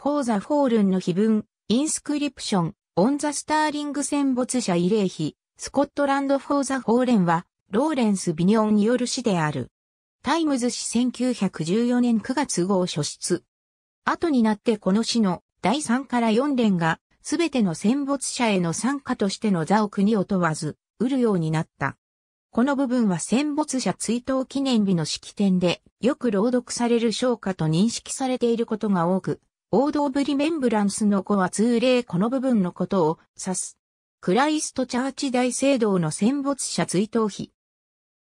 for the fallen の碑文、インスクリプション、オンザスターリング戦没者慰霊碑、スコットランド for the fallen は、ローレンス・ビニオンによる詩である。タイムズ誌1914年9月号初出。後になってこの詩の第3から4連が、すべての戦没者への参加としての座を国を問わず、得るようになった。この部分は戦没者追悼記念日の式典でよく朗読される章歌と認識されていることが多く、王道ブリメンブランスの子は通例この部分のことを指す。クライストチャーチ大聖堂の戦没者追悼碑。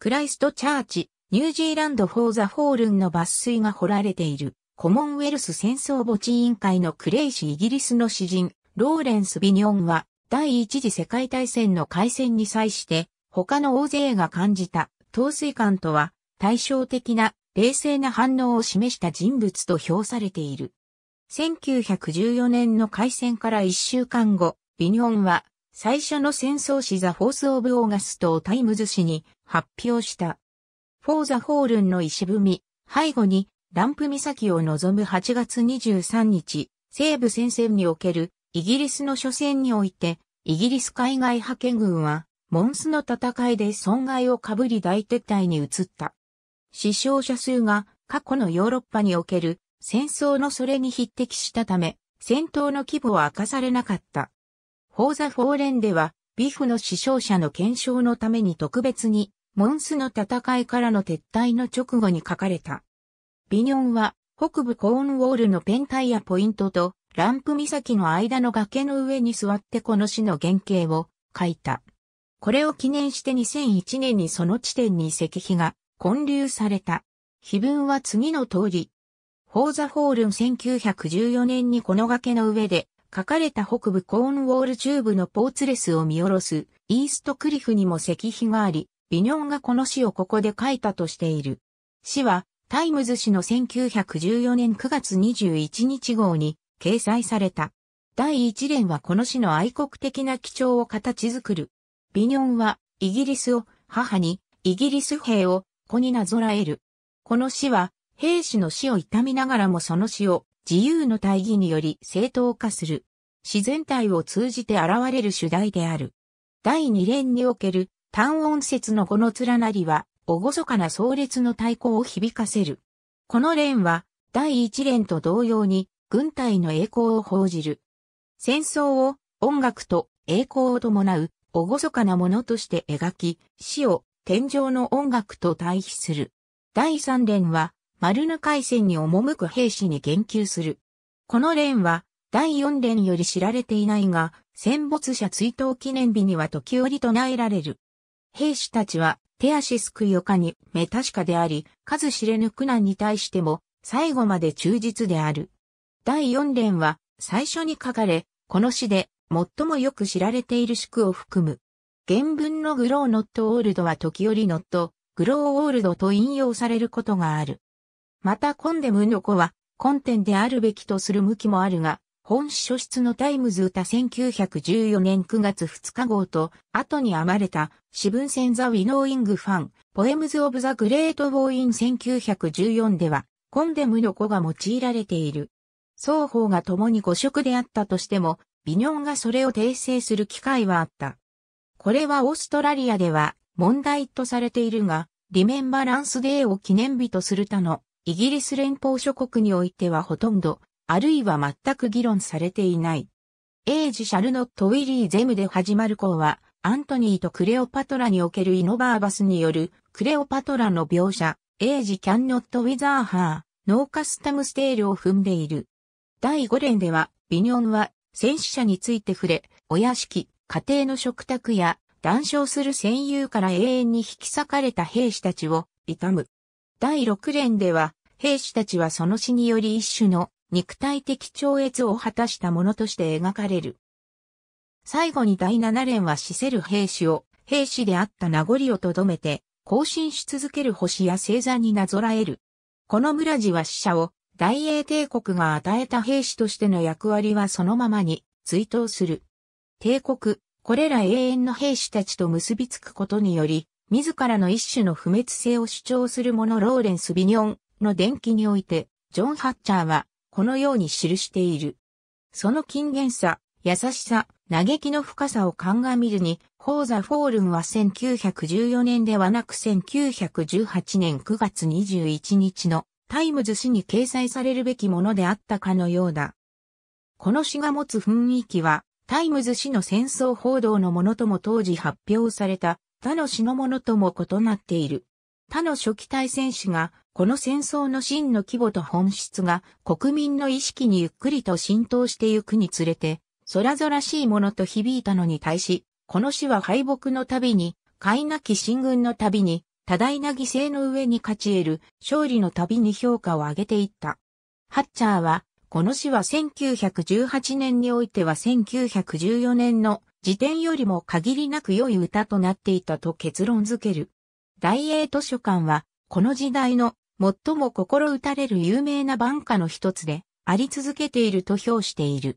クライストチャーチ、ニュージーランド・フォー・ザ・フォールンの抜粋が彫られている、コモンウェルス戦争墓地委員会のクレイシーイギリスの詩人、ローレンス・ビニョンは、第一次世界大戦の開戦に際して、他の大勢が感じた、陶水感とは、対照的な、冷静な反応を示した人物と評されている。1914年の開戦から1週間後、ビニョンは最初の戦争史ザ・フォース・オブ・オーガストをタイムズ紙に発表した。フォーザ・ホールンの石踏み、背後にランプ岬を望む8月23日、西部戦線におけるイギリスの初戦において、イギリス海外派遣軍は、モンスの戦いで損害をかぶり大撤退に移った。死傷者数が過去のヨーロッパにおける戦争のそれに匹敵したため、戦闘の規模は明かされなかった。フォーザ・フォーレンでは、ビフの死傷者の検証のために特別に、モンスの戦いからの撤退の直後に書かれた。ビニョンは、北部コーンウォールのペンタイヤポイントと、ランプ岬の間の崖の上に座ってこの死の原型を書いた。これを記念して2001年にその地点に石碑が建立された。碑文は次の通り、フォーザ・ホールン1914年にこの崖の上で書かれた北部コーンウォール中部のポーツレスを見下ろすイーストクリフにも石碑があり、ビニョンがこの詩をここで書いたとしている。詩はタイムズ詩の1914年9月21日号に掲載された。第一連はこの詩の愛国的な基調を形作る。ビニョンはイギリスを母にイギリス兵を子になぞらえる。この詩は兵士の死を痛みながらもその死を自由の大義により正当化する。自然体を通じて現れる主題である。第二連における単音説の語の連なりは、おごそかな壮烈の太鼓を響かせる。この連は、第一連と同様に、軍隊の栄光を報じる。戦争を音楽と栄光を伴う、おごそかなものとして描き、死を天上の音楽と対比する。第三連は、マルヌ海戦に赴く兵士に言及する。この連は、第四連より知られていないが、戦没者追悼記念日には時折唱えられる。兵士たちは、手足すくよかに目確かであり、数知れぬ苦難に対しても、最後まで忠実である。第四連は、最初に書かれ、この詩で、最もよく知られている宿を含む。原文のグローノットオールドは時折ノット、グローオールドと引用されることがある。またコンデムの子は、コンテンであるべきとする向きもあるが、本書室のタイムズ歌1914年9月2日号と、後に編まれた、ンセンザ・ウィノーイング・ファン、ポエムズ・オブ・ザ・グレート・ウォーイン1914では、コンデムの子が用いられている。双方が共に誤色であったとしても、ビニョンがそれを訂正する機会はあった。これはオーストラリアでは問題とされているが、リメンバランスデーを記念日とする他のイギリス連邦諸国においてはほとんど、あるいは全く議論されていない。エイジ・シャルノット・ウィリー・ゼムで始まる項は、アントニーとクレオパトラにおけるイノバーバスによる、クレオパトラの描写、エイジ・キャンノット・ウィザー・ハー、ノーカスタム・ステールを踏んでいる。第5連では、ビニョンは、戦死者について触れ、お屋敷、家庭の食卓や、談笑する戦友から永遠に引き裂かれた兵士たちを、悼む。第6連では、兵士たちはその死により一種の肉体的超越を果たしたものとして描かれる。最後に第七連は死せる兵士を、兵士であった名残をとどめて、更新し続ける星や星座になぞらえる。この村地は死者を、大英帝国が与えた兵士としての役割はそのままに追悼する。帝国、これら永遠の兵士たちと結びつくことにより、自らの一種の不滅性を主張する者ローレンス・ビニョン、の伝記において、ジョン・ハッチャーは、このように記している。その金厳さ、優しさ、嘆きの深さを鑑みるに、ホーザ・フォールンは1914年ではなく1918年9月21日のタイムズ誌に掲載されるべきものであったかのようだ。この詩が持つ雰囲気は、タイムズ誌の戦争報道のものとも当時発表された他の詩のものとも異なっている。他の初期大戦士がこの戦争の真の規模と本質が国民の意識にゆっくりと浸透してゆくにつれて、空々しいものと響いたのに対し、この死は敗北の度に、海なき進軍の度に、多大な犠牲の上に勝ち得る勝利の度に評価を上げていった。ハッチャーは、この死は1918年においては1914年の時点よりも限りなく良い歌となっていたと結論づける。大英図書館は、この時代の最も心打たれる有名な晩歌の一つで、あり続けていると評している。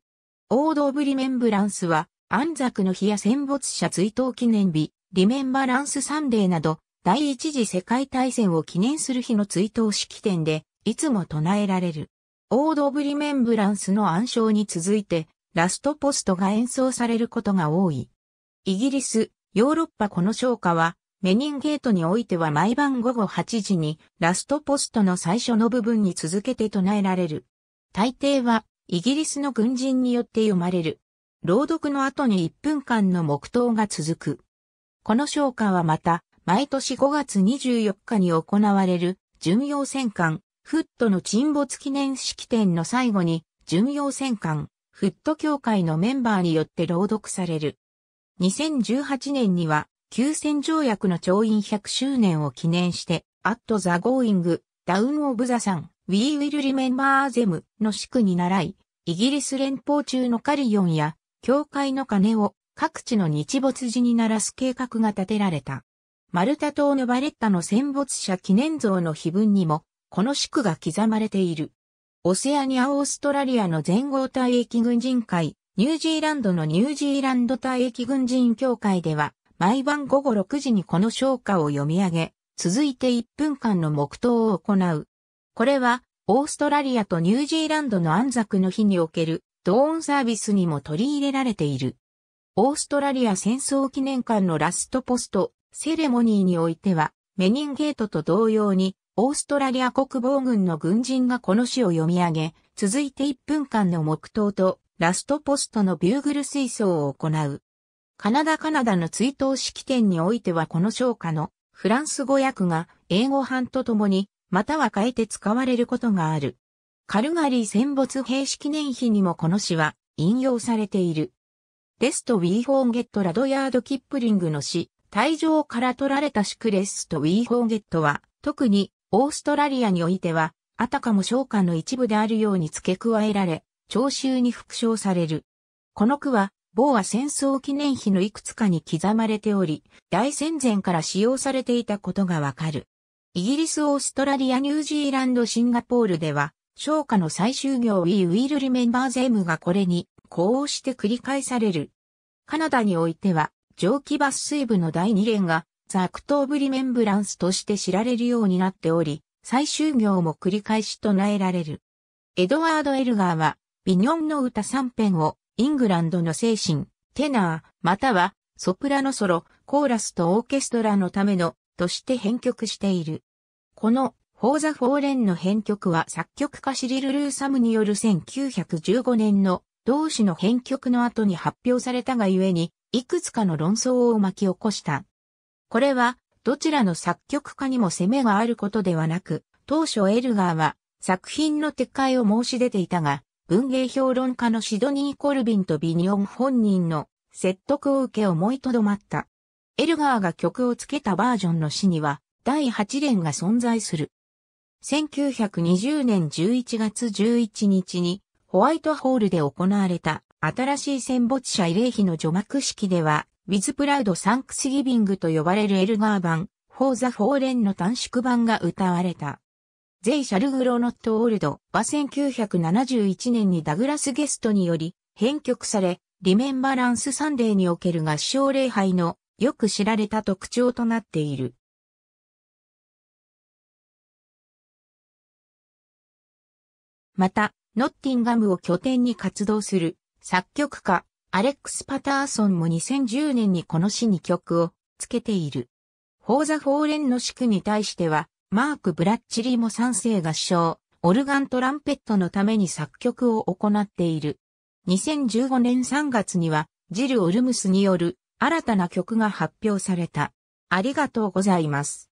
王道ブリメンブランスは、安作の日や戦没者追悼記念日、リメンバランスサンデーなど、第一次世界大戦を記念する日の追悼式典で、いつも唱えられる。王道ブリメンブランスの暗唱に続いて、ラストポストが演奏されることが多い。イギリス、ヨーロッパこの唱歌は、メニンゲートにおいては毎晩午後8時にラストポストの最初の部分に続けて唱えられる。大抵はイギリスの軍人によって読まれる。朗読の後に1分間の黙祷が続く。この唱歌はまた、毎年5月24日に行われる、巡洋戦艦、フットの沈没記念式典の最後に、巡洋戦艦、フット協会のメンバーによって朗読される。2018年には、休戦条約の調印100周年を記念して、アットザゴーイング、ダウンオブザサン、We Will Remember Them の宿に習い、イギリス連邦中のカリヨンや、教会の鐘を各地の日没時に鳴らす計画が立てられた。マルタ島のバレッタの戦没者記念像の碑文にも、この宿が刻まれている。オセアニア・オーストラリアの全豪退役軍人会、ニュージーランドのニュージーランド退役軍人協会では、毎晩午後6時にこの唱歌を読み上げ、続いて1分間の黙祷を行う。これは、オーストラリアとニュージーランドの安息の日における、同音サービスにも取り入れられている。オーストラリア戦争記念館のラストポスト、セレモニーにおいては、メニンゲートと同様に、オーストラリア国防軍の軍人がこの詩を読み上げ、続いて1分間の黙祷と、ラストポストのビューグル水槽を行う。カナダカナダの追悼式典においてはこの唱歌のフランス語訳が英語版とともに、または変えて使われることがある。カルガリー戦没兵式年碑にもこの詩は引用されている。レスト・ウィー・ホーン・ゲット・ラドヤード・キップリングの詩、退場から取られたクレスト・ウィー・ホーン・ゲットは、特にオーストラリアにおいては、あたかも唱歌の一部であるように付け加えられ、聴衆に復唱される。この句は、某は戦争記念碑のいくつかに刻まれており、大戦前から使用されていたことがわかる。イギリス、オーストラリア、ニュージーランド、シンガポールでは、昇華の最終行 We Will Remember Them がこれに、こうして繰り返される。カナダにおいては、蒸気抜粋部の第2連が、ザ・アクトーブ・リメンブランスとして知られるようになっており、最終行も繰り返し唱えられる。エドワード・エルガーは、ビニョンの歌3編をイングランドの精神、テナー、または、ソプラノソロ、コーラスとオーケストラのための、として編曲している。この、フォーザ・フォーレンの編曲は作曲家シリル・ルーサムによる1915年の同志の編曲の後に発表されたがゆえに、いくつかの論争を巻き起こした。これは、どちらの作曲家にも攻めがあることではなく、当初エルガーは作品の撤回を申し出ていたが、文芸評論家のシドニー・コルビンとビニオン本人の説得を受け思いとどまった。エルガーが曲をつけたバージョンの詩には第8連が存在する。1920年11月11日にホワイトホールで行われた新しい戦没者慰霊碑の除幕式では、ウィズプラウドサンクスギビングと呼ばれるエルガー版、フォーザ・フォーレンの短縮版が歌われた。ゼイ・シャルグロノット・オールドは1971年にダグラス・ゲストにより編曲され、リメンバランス・サンデーにおける合唱礼拝のよく知られた特徴となっている。また、ノッティンガムを拠点に活動する作曲家、アレックス・パターソンも2010年にこの詩に曲をつけている。フォーザ・フォーレンの詩句に対しては、マーク・ブラッチリも3世合唱、オルガントランペットのために作曲を行っている。2015年3月には、ジル・オルムスによる新たな曲が発表された。ありがとうございます。